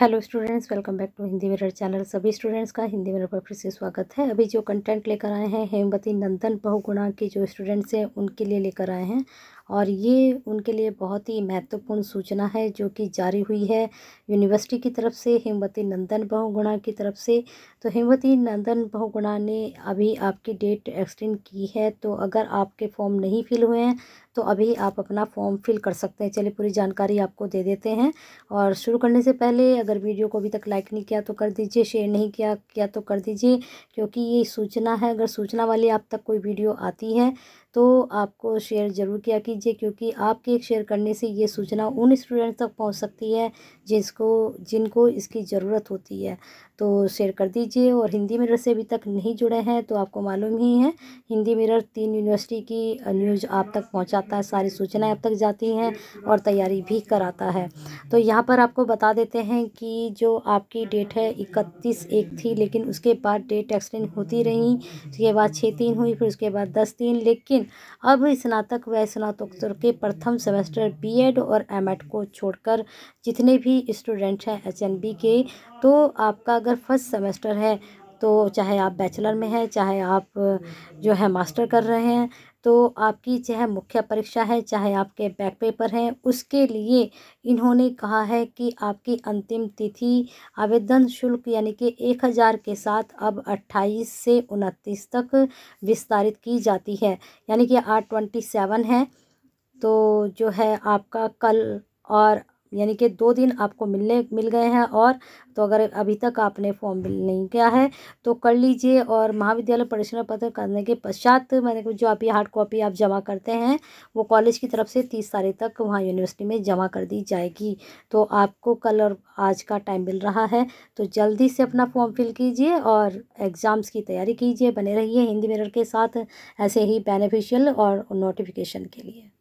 hello students welcome back to Hindi mirror channel सभी students का Hindi mirror पर फिर से स्वागत है अभी जो कंटेंट लेकर आए हैं हेमवती नंदन बहुगुणा के जो स्टूडेंट्स हैं उनके लिए लेकर आए हैं और ये उनके लिए बहुत ही महत्वपूर्ण सूचना है जो कि जारी हुई है यूनिवर्सिटी की तरफ से हेमवती नंदन बहुगुणा की तरफ से तो हेमवती नंदन बहुगुणा ने अभी आपकी डेट एक्सटेंड की है तो अगर आपके फॉर्म नहीं फिल हुए हैं तो अभी आप अपना फॉर्म फिल कर सकते हैं चलिए पूरी जानकारी आपको दे देते हैं और शुरू करने से पहले अगर वीडियो को अभी तक लाइक नहीं किया तो कर दीजिए शेयर नहीं किया किया तो कर दीजिए क्योंकि ये सूचना है अगर सूचना वाली आप तक कोई वीडियो आती है तो आपको शेयर ज़रूर किया कीजिए क्योंकि आपके एक शेयर करने से ये सूचना उन स्टूडेंट तक पहुंच सकती है जिसको जिनको इसकी ज़रूरत होती है तो शेयर कर दीजिए और हिंदी मिरर से अभी तक नहीं जुड़े हैं तो आपको मालूम ही है हिंदी मिरर तीन यूनिवर्सिटी की न्यूज़ आप तक पहुंचाता है सारी सूचनाएं आप तक जाती हैं और तैयारी भी कराता है तो यहाँ पर आपको बता देते हैं कि जो आपकी डेट है इकतीस एक थी लेकिन उसके बाद डेट एक्सटेंड होती रही उसके बाद छः तीन हुई फिर उसके बाद दस तीन लेकिन अब स्नातक व स्नातकोत्तर के प्रथम सेमेस्टर बीएड और एमएड को छोड़कर जितने भी स्टूडेंट हैं एचएनबी के तो आपका अगर फर्स्ट सेमेस्टर है तो चाहे आप बैचलर में हैं चाहे आप जो है मास्टर कर रहे हैं तो आपकी चाहे मुख्य परीक्षा है चाहे आपके बैक पेपर हैं उसके लिए इन्होंने कहा है कि आपकी अंतिम तिथि आवेदन शुल्क यानी कि एक हज़ार के साथ अब अट्ठाईस से उनतीस तक विस्तारित की जाती है यानी कि आठ ट्वेंटी सेवन है तो जो है आपका कल और यानी कि दो दिन आपको मिलने मिल गए हैं और तो अगर अभी तक आपने फॉर्म बिल नहीं किया है तो कर लीजिए और महाविद्यालय परिचय पत्र करने के पश्चात मैंने जो आप ये हार्ड कॉपी आप जमा करते हैं वो कॉलेज की तरफ से तीस तारीख तक वहाँ यूनिवर्सिटी में जमा कर दी जाएगी तो आपको कल और आज का टाइम मिल रहा है तो जल्दी से अपना फॉर्म फिल कीजिए और एग्ज़ाम्स की तैयारी कीजिए बने रहिए हिंदी मिरर के साथ ऐसे ही बेनिफिशियल और नोटिफिकेशन के लिए